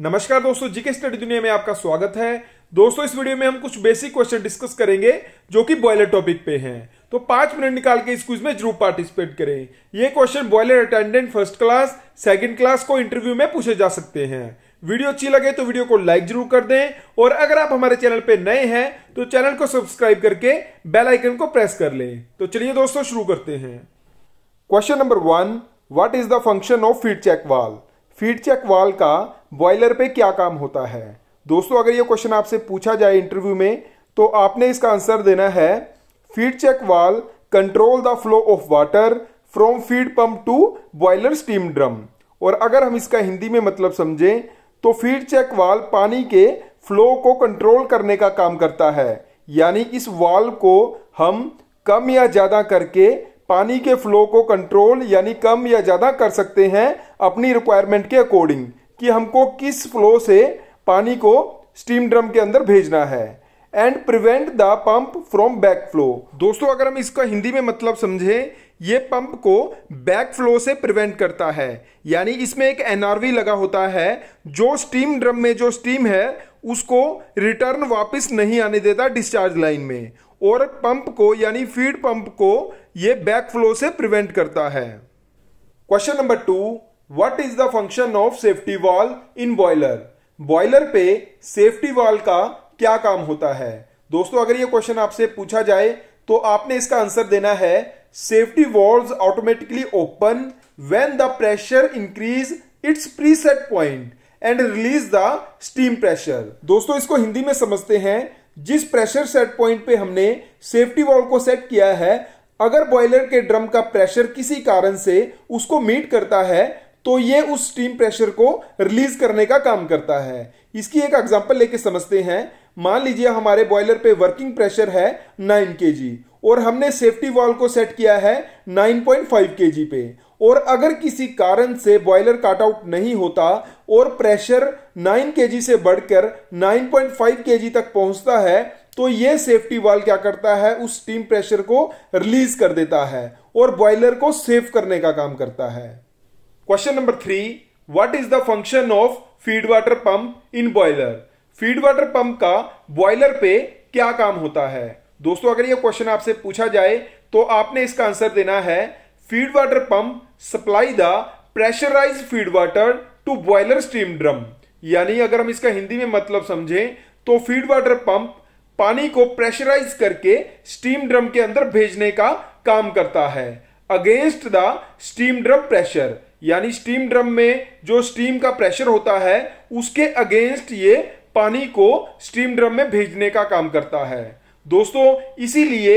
नमस्कार दोस्तों GK study दुनिया में आपका स्वागत है दोस्तों इस वीडियो में हम कुछ बेसिक क्वेश्चन डिस्कस करेंगे जो कि बॉयलर टॉपिक पे हैं तो पांच मिनट निकाल के इस क्विज में जरूर पार्टिसिपेट करें ये question boiler attendant first class second class को इंटरव्यू में पूछे जा सकते हैं वीडियो अच्छी लगे तो वीडियो को लाइक जरूर कर दें और अगर आप हमारे चैनल पर नए हैं तो चैनल को सब्सक्राइब करके बेल आइकन को प्रेस कर लें तो चलिए दोस्तों शुरू करते हैं question number one what is the function of feed check valve feed check valve का बॉयलर पे क्या काम होता है दोस्तों अगर ये क्वेश्चन आपसे पूछा जाए इंटरव्यू में तो आपने इसका आंसर देना है feed check valve control the flow of water from feed pump to boiler steam drum और अगर हम इसका हिंदी में मतलब समझें तो फीड चेक वाल पानी के फ्लो को कंट्रोल करने का काम करता है यानी इस वाल को हम कम या ज़्यादा करके पानी के फ्लो को कंट्रोल यानी कम या ज़्यादा कर सकते हैं अपनी रिक्वायरमेंट के अकॉर्डिंग कि हमको किस फ्लो से पानी को स्टीम ड्रम के अंदर भेजना है and prevent the pump from back flow दोस्तों अगर हम इसका हिंदी में मतलब समझें ये पंप को बैक फ्लो से प्रिवेंट करता है यानी इसमें एक एनआरवी लगा होता है जो स्टीम ड्रम में जो स्टीम है उसको रिटर्न वापस नहीं आने देता डिस्चार्ज लाइन में और पंप को यानी फीड पंप को ये बैक फ्लो से प्रिवेंट करता है question number two what is the function of safety valve in boiler boiler पे सेफ्टी वॉल का क्या काम होता है दोस्तों अगर ये क्वेश्चन आपसे पूछा जाए तो आपने इसका आंसर देना है safety valves automatically open when the pressure increase its preset point and release the steam pressure दोस्तों इसको हिंदी में समझते हैं जिस प्रेशर सेट पॉइंट पे हमने सेफ्टी वॉल को सेट किया है अगर बॉयलर के ड्रम का प्रेशर किसी कारण से उसको मीट करता है तो ये उस स्टीम प्रेशर को रिलीज करने का काम करता है इसकी एक एग्जाम्पल लेके समझते हैं मान लीजिए हमारे बॉयलर पे वर्किंग प्रेशर है 9 के और हमने सेफ्टी वॉल को सेट किया है 9.5 के पे और अगर किसी कारण से बॉयलर काट आउट नहीं होता और प्रेशर 9 के से बढ़कर 9.5 के तक पहुंचता है तो ये सेफ्टी वाल क्या करता है उस स्टीम प्रेशर को रिलीज कर देता है और बॉयलर को सेफ करने का काम करता है question number three what is the function of feed water pump in boiler feed water pump का बॉयलर पे क्या काम होता है दोस्तों अगर यह क्वेश्चन आपसे पूछा जाए तो आपने इसका आंसर देना है feed water pump supply the pressurise feed water to boiler steam drum यानी अगर हम इसका हिंदी में मतलब समझें तो फीड वाटर पंप पानी को प्रेशराइज करके स्टीम ड्रम के अंदर भेजने का काम करता है against the steam drum pressure यानी स्टीम ड्रम में जो स्टीम का प्रेशर होता है उसके अगेंस्ट ये पानी को स्टीम ड्रम में भेजने का काम करता है दोस्तों इसीलिए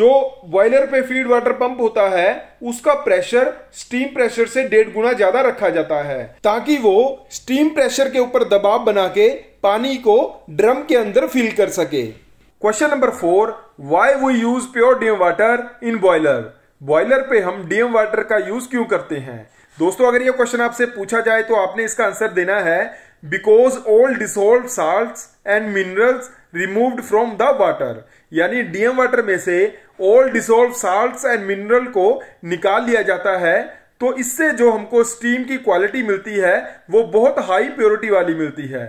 जो बॉयलर पे फीड वाटर पंप होता है उसका प्रेशर स्टीम प्रेशर से डेढ़ गुना ज्यादा रखा जाता है ताकि वो स्टीम प्रेशर के ऊपर दबाव बना के पानी को ड्रम के अंदर फिल कर सके question number four why we use pure DM water in boiler boiler पे हम डीएम वाटर का यूज क्यों करते हैं दोस्तों अगर ये क्वेश्चन आपसे पूछा जाए तो आपने इसका आंसर देना है because all dissolve salt and minerals removed from the water यानी डीएम वाटर में से all dissolve salt and mineral को निकाल लिया जाता है तो इससे जो हमको स्टीम की क्वालिटी मिलती है वो बहुत हाई प्योरिटी वाली मिलती है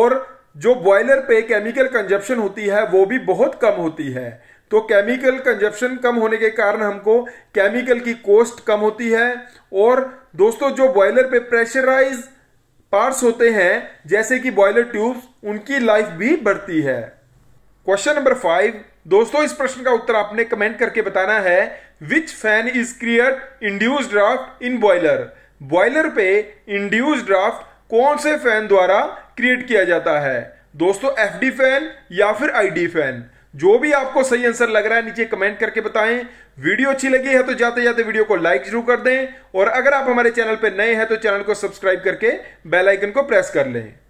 और जो बॉयलर पे केमिकल कंजप्शन होती है वो भी बहुत कम होती है तो केमिकल कंजप्शन कम होने के कारण हमको केमिकल की कॉस्ट कम होती है और दोस्तों जो बॉयलर पे प्रेशराइज पार्ट्स होते हैं जैसे कि बॉयलर ट्यूब्स उनकी लाइफ भी बढ़ती है क्वेश्चन नंबर फाइव दोस्तों इस प्रश्न का उत्तर आपने कमेंट करके बताना है which fan is create induce draft in boiler boiler पे इंड्यूस ड्राफ्ट कौन से फैन द्वारा क्रिएट किया जाता है दोस्तों एफ फैन या फिर आई फैन जो भी आपको सही आंसर लग रहा है नीचे कमेंट करके बताएं वीडियो अच्छी लगी है तो जाते जाते वीडियो को लाइक जरूर कर दें और अगर आप हमारे चैनल पर नए हैं तो चैनल को सब्सक्राइब करके बेलाइकन को प्रेस कर लें